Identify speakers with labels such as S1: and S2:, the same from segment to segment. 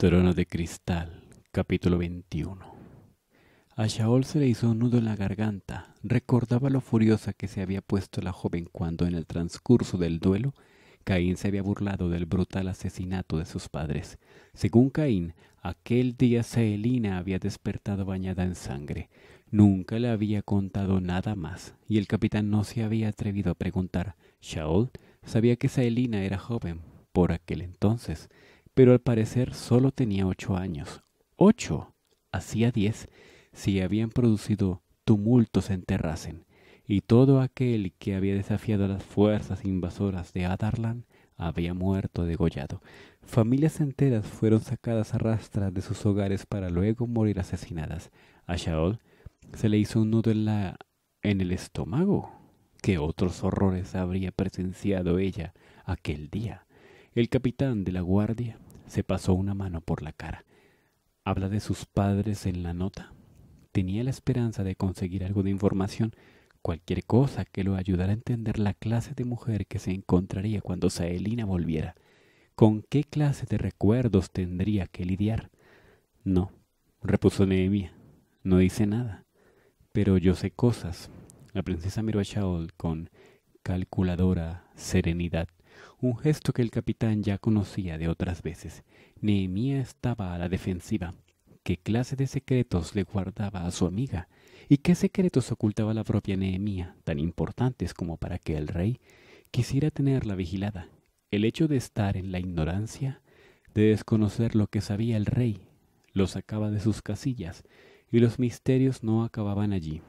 S1: Trono de Cristal, capítulo 21. A Shaol se le hizo un nudo en la garganta. Recordaba lo furiosa que se había puesto la joven cuando en el transcurso del duelo Caín se había burlado del brutal asesinato de sus padres. Según Caín, aquel día saelina había despertado bañada en sangre. Nunca le había contado nada más, y el capitán no se había atrevido a preguntar. Shaol sabía que saelina era joven por aquel entonces pero al parecer solo tenía ocho años. ¡Ocho! Hacía diez si habían producido tumultos en Terrasen, y todo aquel que había desafiado a las fuerzas invasoras de Adarlan había muerto degollado. Familias enteras fueron sacadas a rastras de sus hogares para luego morir asesinadas. A Shaol se le hizo un nudo en, la, en el estómago. ¿Qué otros horrores habría presenciado ella aquel día? El capitán de la guardia se pasó una mano por la cara. Habla de sus padres en la nota. Tenía la esperanza de conseguir algo de información, cualquier cosa que lo ayudara a entender la clase de mujer que se encontraría cuando Saelina volviera. ¿Con qué clase de recuerdos tendría que lidiar? No, repuso Nehemia. No dice nada. Pero yo sé cosas. La princesa miró a Shaol con calculadora serenidad un gesto que el capitán ya conocía de otras veces. Nehemía estaba a la defensiva. ¿Qué clase de secretos le guardaba a su amiga? ¿Y qué secretos ocultaba la propia Nehemía, tan importantes como para que el rey quisiera tenerla vigilada? El hecho de estar en la ignorancia, de desconocer lo que sabía el rey, lo sacaba de sus casillas, y los misterios no acababan allí.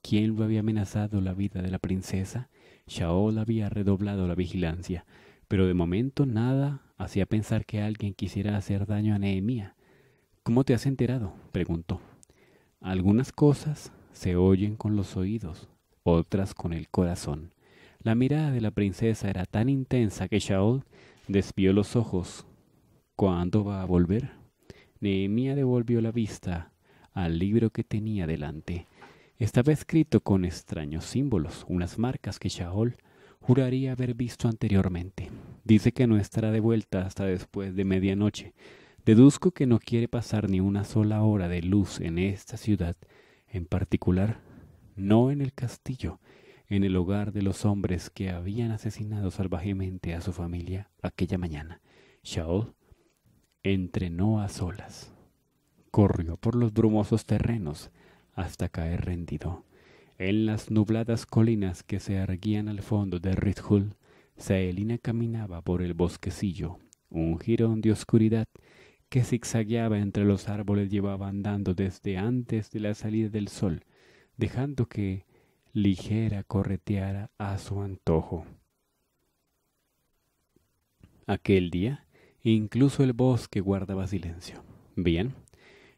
S1: ¿Quién lo había amenazado la vida de la princesa? Shaol había redoblado la vigilancia, pero de momento nada hacía pensar que alguien quisiera hacer daño a Nehemía. ¿Cómo te has enterado? preguntó. Algunas cosas se oyen con los oídos, otras con el corazón. La mirada de la princesa era tan intensa que Shaol desvió los ojos. ¿Cuándo va a volver? Nehemía devolvió la vista al libro que tenía delante. Estaba escrito con extraños símbolos, unas marcas que Shaol juraría haber visto anteriormente. Dice que no estará de vuelta hasta después de medianoche. Deduzco que no quiere pasar ni una sola hora de luz en esta ciudad, en particular, no en el castillo, en el hogar de los hombres que habían asesinado salvajemente a su familia aquella mañana. Shaol entrenó a solas. Corrió por los brumosos terrenos, hasta caer rendido. En las nubladas colinas que se erguían al fondo de Ridhul, Saelina caminaba por el bosquecillo, un jirón de oscuridad que zigzagueaba entre los árboles llevaba andando desde antes de la salida del sol, dejando que ligera correteara a su antojo. Aquel día, incluso el bosque guardaba silencio. Bien,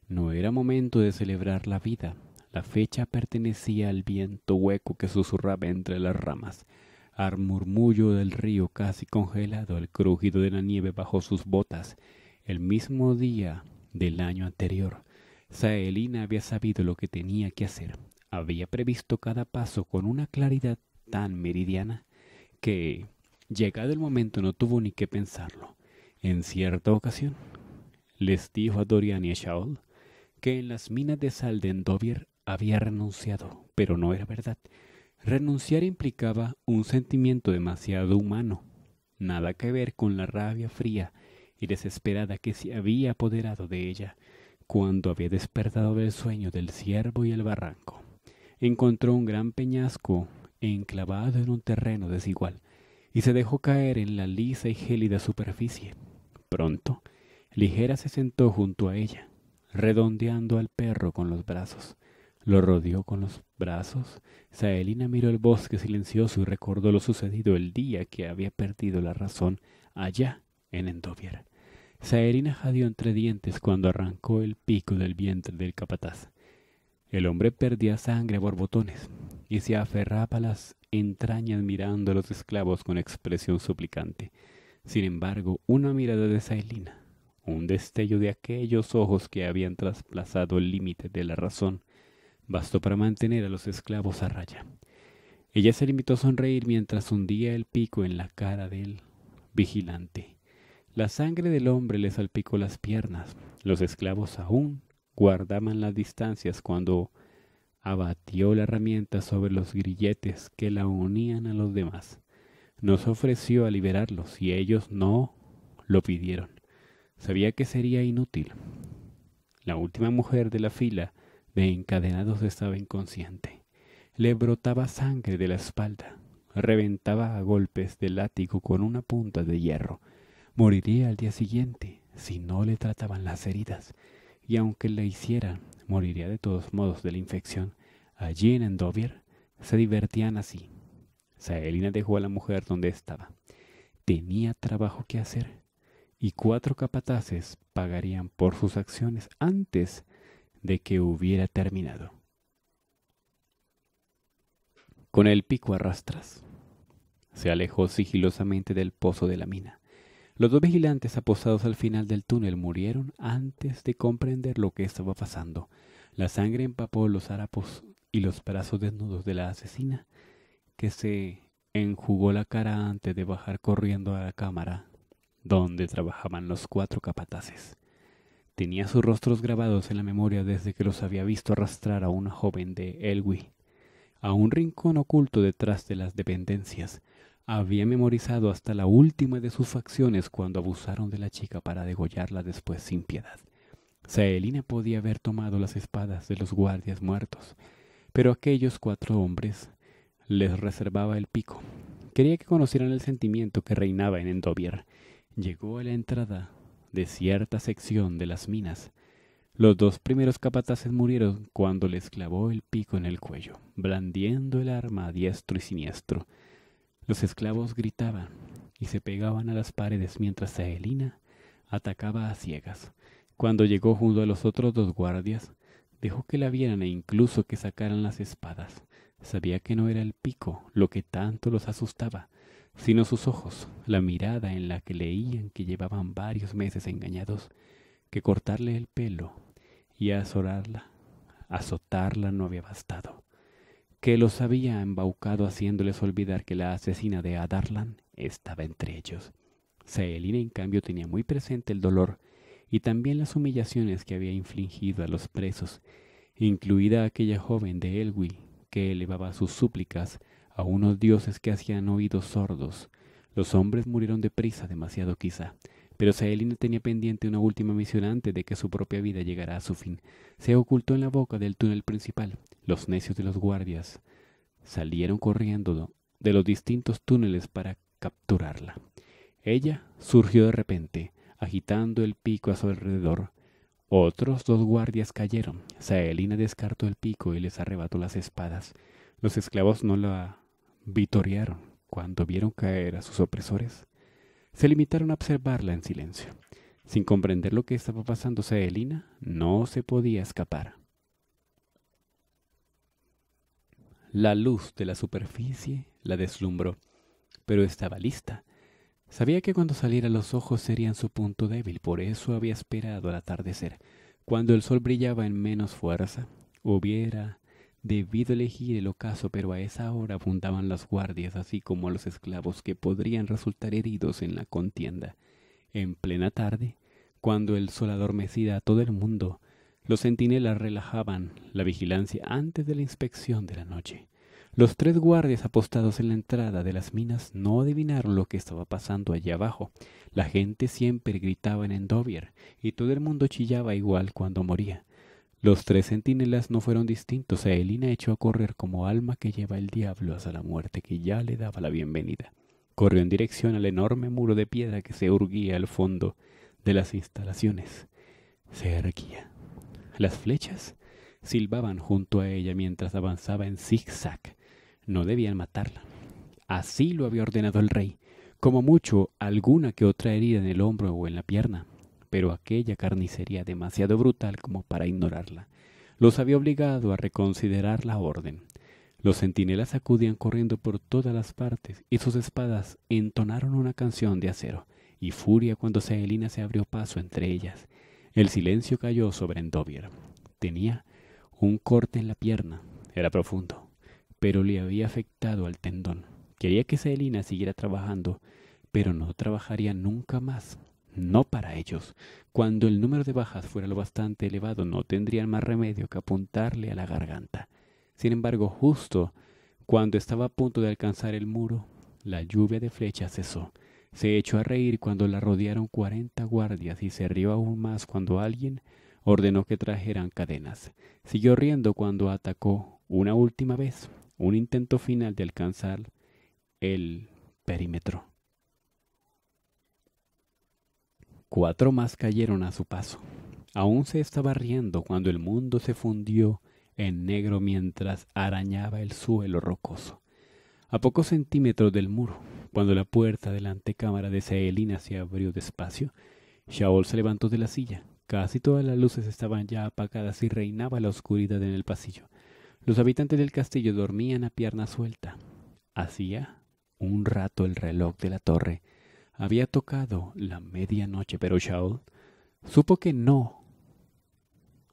S1: no era momento de celebrar la vida, la fecha pertenecía al viento hueco que susurraba entre las ramas, al murmullo del río casi congelado, al crujido de la nieve bajo sus botas. El mismo día del año anterior, Saelina había sabido lo que tenía que hacer. Había previsto cada paso con una claridad tan meridiana que, llegado el momento, no tuvo ni que pensarlo. En cierta ocasión, les dijo a Dorian y a Shaol que en las minas de sal de Endovier había renunciado, pero no era verdad. Renunciar implicaba un sentimiento demasiado humano, nada que ver con la rabia fría y desesperada que se había apoderado de ella cuando había despertado del sueño del ciervo y el barranco. Encontró un gran peñasco enclavado en un terreno desigual y se dejó caer en la lisa y gélida superficie. Pronto, Ligera se sentó junto a ella, redondeando al perro con los brazos. Lo rodeó con los brazos. Saelina miró el bosque silencioso y recordó lo sucedido el día que había perdido la razón allá en Endovier. Saelina jadeó entre dientes cuando arrancó el pico del vientre del capataz. El hombre perdía sangre a borbotones y se aferraba a las entrañas mirando a los esclavos con expresión suplicante. Sin embargo, una mirada de Saelina, un destello de aquellos ojos que habían trasplazado el límite de la razón, bastó para mantener a los esclavos a raya. Ella se limitó a sonreír mientras hundía el pico en la cara del vigilante. La sangre del hombre le salpicó las piernas. Los esclavos aún guardaban las distancias cuando abatió la herramienta sobre los grilletes que la unían a los demás. Nos ofreció a liberarlos y ellos no lo pidieron. Sabía que sería inútil. La última mujer de la fila de encadenados estaba inconsciente. Le brotaba sangre de la espalda. Reventaba a golpes de látigo con una punta de hierro. Moriría al día siguiente si no le trataban las heridas. Y aunque le hicieran, moriría de todos modos de la infección. Allí en Endovier se divertían así. Saelina dejó a la mujer donde estaba. Tenía trabajo que hacer y cuatro capataces pagarían por sus acciones antes de que hubiera terminado. Con el pico arrastras. Se alejó sigilosamente del pozo de la mina. Los dos vigilantes aposados al final del túnel murieron antes de comprender lo que estaba pasando. La sangre empapó los harapos y los brazos desnudos de la asesina, que se enjugó la cara antes de bajar corriendo a la cámara donde trabajaban los cuatro capataces. Tenía sus rostros grabados en la memoria desde que los había visto arrastrar a una joven de Elwi a un rincón oculto detrás de las dependencias. Había memorizado hasta la última de sus facciones cuando abusaron de la chica para degollarla después sin piedad. Saelina podía haber tomado las espadas de los guardias muertos, pero aquellos cuatro hombres les reservaba el pico. Quería que conocieran el sentimiento que reinaba en Endovier. Llegó a la entrada de cierta sección de las minas. Los dos primeros capataces murieron cuando les clavó el pico en el cuello, blandiendo el arma a diestro y siniestro. Los esclavos gritaban y se pegaban a las paredes mientras Aelina atacaba a ciegas. Cuando llegó junto a los otros dos guardias, dejó que la vieran e incluso que sacaran las espadas. Sabía que no era el pico lo que tanto los asustaba, sino sus ojos, la mirada en la que leían que llevaban varios meses engañados, que cortarle el pelo y azorarla, azotarla no había bastado, que los había embaucado haciéndoles olvidar que la asesina de Adarlan estaba entre ellos. Celina, en cambio, tenía muy presente el dolor y también las humillaciones que había infligido a los presos, incluida aquella joven de Elwi, que elevaba sus súplicas a unos dioses que hacían oídos sordos. Los hombres murieron deprisa, demasiado quizá. Pero Saelina tenía pendiente una última misión antes de que su propia vida llegara a su fin. Se ocultó en la boca del túnel principal. Los necios de los guardias salieron corriendo de los distintos túneles para capturarla. Ella surgió de repente, agitando el pico a su alrededor. Otros dos guardias cayeron. Saelina descartó el pico y les arrebató las espadas. Los esclavos no la vitorearon cuando vieron caer a sus opresores, se limitaron a observarla en silencio. Sin comprender lo que estaba pasándose a Elina, no se podía escapar. La luz de la superficie la deslumbró, pero estaba lista. Sabía que cuando saliera los ojos serían su punto débil, por eso había esperado al atardecer. Cuando el sol brillaba en menos fuerza, hubiera debido elegir el ocaso, pero a esa hora abundaban las guardias, así como a los esclavos que podrían resultar heridos en la contienda. En plena tarde, cuando el sol adormecía a todo el mundo, los centinelas relajaban la vigilancia antes de la inspección de la noche. Los tres guardias apostados en la entrada de las minas no adivinaron lo que estaba pasando allá abajo. La gente siempre gritaba en Endovier y todo el mundo chillaba igual cuando moría. Los tres centinelas no fueron distintos. Aelina echó a correr como alma que lleva el diablo hasta la muerte que ya le daba la bienvenida. Corrió en dirección al enorme muro de piedra que se urguía al fondo de las instalaciones. Se erguía. Las flechas silbaban junto a ella mientras avanzaba en zigzag. No debían matarla. Así lo había ordenado el rey. Como mucho, alguna que otra herida en el hombro o en la pierna pero aquella carnicería demasiado brutal como para ignorarla los había obligado a reconsiderar la orden. Los centinelas acudían corriendo por todas las partes y sus espadas entonaron una canción de acero y furia cuando Celina se abrió paso entre ellas. El silencio cayó sobre Endovier. Tenía un corte en la pierna, era profundo, pero le había afectado al tendón. Quería que Celina siguiera trabajando, pero no trabajaría nunca más no para ellos. Cuando el número de bajas fuera lo bastante elevado, no tendrían más remedio que apuntarle a la garganta. Sin embargo, justo cuando estaba a punto de alcanzar el muro, la lluvia de flechas cesó. Se echó a reír cuando la rodearon cuarenta guardias y se rió aún más cuando alguien ordenó que trajeran cadenas. Siguió riendo cuando atacó una última vez un intento final de alcanzar el perímetro. Cuatro más cayeron a su paso. Aún se estaba riendo cuando el mundo se fundió en negro mientras arañaba el suelo rocoso. A pocos centímetros del muro, cuando la puerta de la antecámara de Celina se abrió despacio, Shaol se levantó de la silla. Casi todas las luces estaban ya apagadas y reinaba la oscuridad en el pasillo. Los habitantes del castillo dormían a pierna suelta. Hacía un rato el reloj de la torre había tocado la medianoche, pero Shaul supo que no.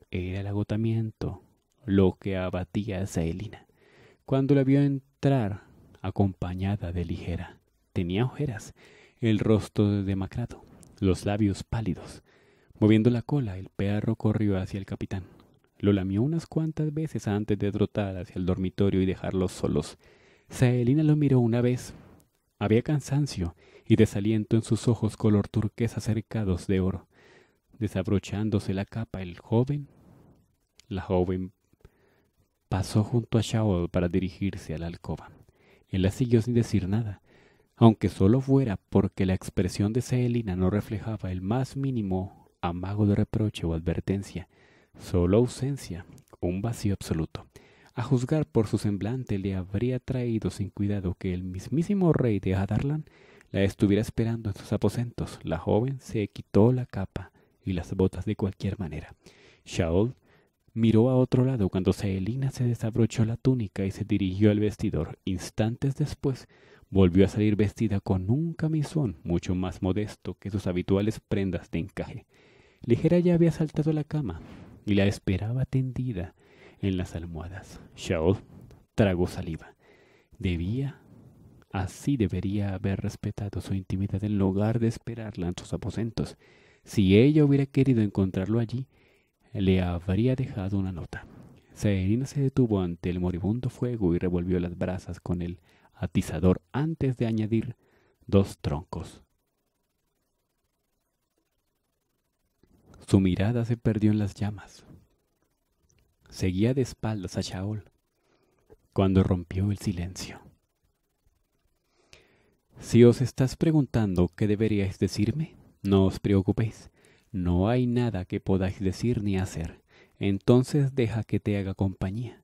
S1: Era el agotamiento lo que abatía a Saelina. Cuando la vio entrar, acompañada de ligera, tenía ojeras, el rostro demacrado, los labios pálidos. Moviendo la cola, el perro corrió hacia el capitán. Lo lamió unas cuantas veces antes de trotar hacia el dormitorio y dejarlos solos. Saelina lo miró una vez. Había cansancio y desaliento en sus ojos color turquesa cercados de oro. Desabrochándose la capa, el joven, la joven pasó junto a Shaol para dirigirse a la alcoba. Él la siguió sin decir nada, aunque solo fuera porque la expresión de Celina no reflejaba el más mínimo amago de reproche o advertencia, solo ausencia, un vacío absoluto. A juzgar por su semblante le habría traído sin cuidado que el mismísimo rey de Adarlan la estuviera esperando en sus aposentos. La joven se quitó la capa y las botas de cualquier manera. Shaol miró a otro lado cuando Celina se desabrochó la túnica y se dirigió al vestidor. Instantes después volvió a salir vestida con un camisón mucho más modesto que sus habituales prendas de encaje. Ligera ya había saltado la cama y la esperaba tendida en las almohadas. Shaol tragó saliva. Debía Así debería haber respetado su intimidad en lugar de esperarla en sus aposentos. Si ella hubiera querido encontrarlo allí, le habría dejado una nota. Serena se detuvo ante el moribundo fuego y revolvió las brasas con el atizador antes de añadir dos troncos. Su mirada se perdió en las llamas. Seguía de espaldas a Shaol cuando rompió el silencio. Si os estás preguntando qué deberíais decirme, no os preocupéis. No hay nada que podáis decir ni hacer. Entonces deja que te haga compañía.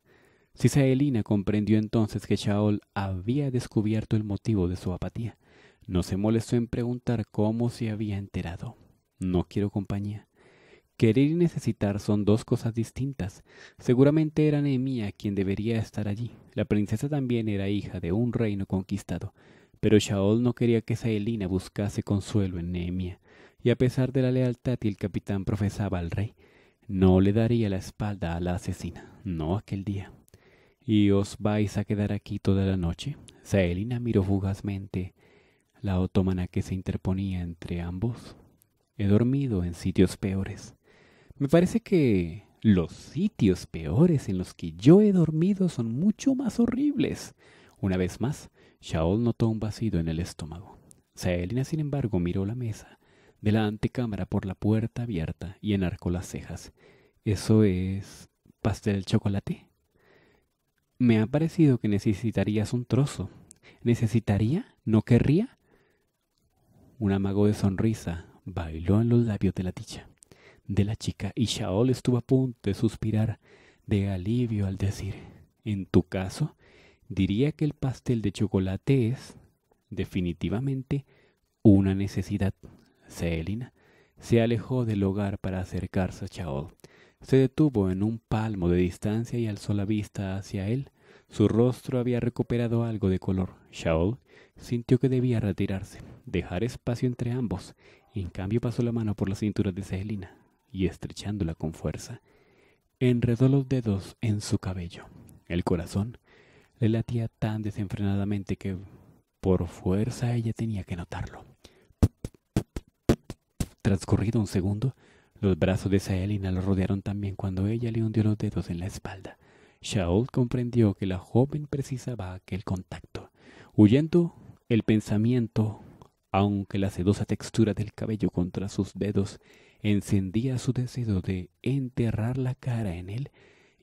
S1: Cisaelina comprendió entonces que Shaol había descubierto el motivo de su apatía. No se molestó en preguntar cómo se había enterado. No quiero compañía. Querer y necesitar son dos cosas distintas. Seguramente era nehemiah quien debería estar allí. La princesa también era hija de un reino conquistado. Pero Shaol no quería que Saelina buscase consuelo en Nehemia, y a pesar de la lealtad que el capitán profesaba al rey, no le daría la espalda a la asesina, no aquel día. ¿Y os vais a quedar aquí toda la noche? Saelina miró fugazmente la otomana que se interponía entre ambos. He dormido en sitios peores. Me parece que los sitios peores en los que yo he dormido son mucho más horribles. Una vez más, Shaol notó un vacío en el estómago. Saelina, sin embargo, miró la mesa de la antecámara por la puerta abierta y enarcó las cejas. ¿Eso es pastel chocolate? Me ha parecido que necesitarías un trozo. ¿Necesitaría? ¿No querría? Un amago de sonrisa bailó en los labios de la dicha de la chica y Shaol estuvo a punto de suspirar de alivio al decir, en tu caso, diría que el pastel de chocolate es definitivamente una necesidad. Selina se alejó del hogar para acercarse a Chaol. Se detuvo en un palmo de distancia y alzó la vista hacia él. Su rostro había recuperado algo de color. Shaol sintió que debía retirarse, dejar espacio entre ambos. En cambio pasó la mano por la cintura de Celina y estrechándola con fuerza, enredó los dedos en su cabello. El corazón latía tan desenfrenadamente que por fuerza ella tenía que notarlo. Transcurrido un segundo, los brazos de Saelina lo rodearon también cuando ella le hundió los dedos en la espalda. Shaol comprendió que la joven precisaba aquel contacto. Huyendo el pensamiento, aunque la sedosa textura del cabello contra sus dedos encendía su deseo de enterrar la cara en él,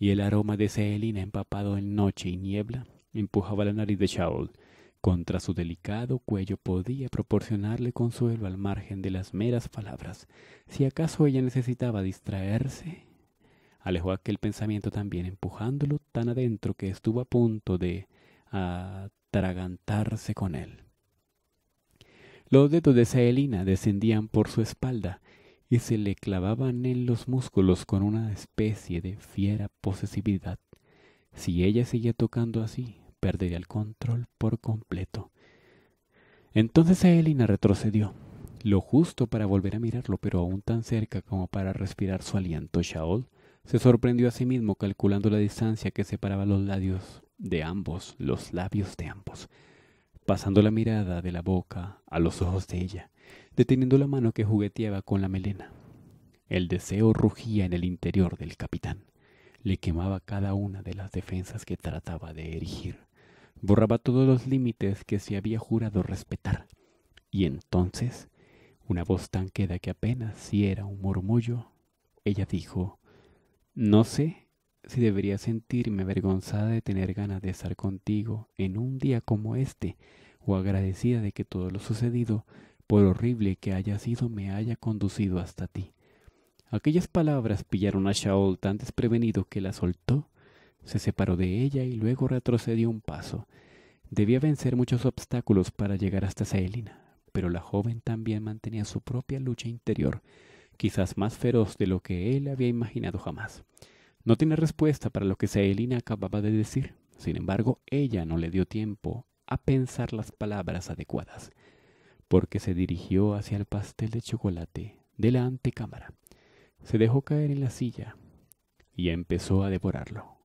S1: y el aroma de ceelina empapado en noche y niebla empujaba la nariz de Shaol. Contra su delicado cuello podía proporcionarle consuelo al margen de las meras palabras. Si acaso ella necesitaba distraerse, alejó aquel pensamiento también, empujándolo tan adentro que estuvo a punto de atragantarse con él. Los dedos de Celina descendían por su espalda y se le clavaban en los músculos con una especie de fiera posesividad. Si ella seguía tocando así, perdería el control por completo. Entonces Elina retrocedió, lo justo para volver a mirarlo, pero aún tan cerca como para respirar su aliento. Shaol se sorprendió a sí mismo calculando la distancia que separaba los labios de ambos, los labios de ambos, pasando la mirada de la boca a los ojos de ella deteniendo la mano que jugueteaba con la melena. El deseo rugía en el interior del capitán. Le quemaba cada una de las defensas que trataba de erigir. Borraba todos los límites que se había jurado respetar. Y entonces, una voz tan queda que apenas si era un murmullo, ella dijo, No sé si debería sentirme avergonzada de tener ganas de estar contigo en un día como este, o agradecida de que todo lo sucedido por horrible que haya sido, me haya conducido hasta ti. Aquellas palabras pillaron a Shaol tan desprevenido que la soltó, se separó de ella y luego retrocedió un paso. Debía vencer muchos obstáculos para llegar hasta Saelina, pero la joven también mantenía su propia lucha interior, quizás más feroz de lo que él había imaginado jamás. No tiene respuesta para lo que Saelina acababa de decir, sin embargo, ella no le dio tiempo a pensar las palabras adecuadas porque se dirigió hacia el pastel de chocolate de la antecámara. Se dejó caer en la silla y empezó a devorarlo.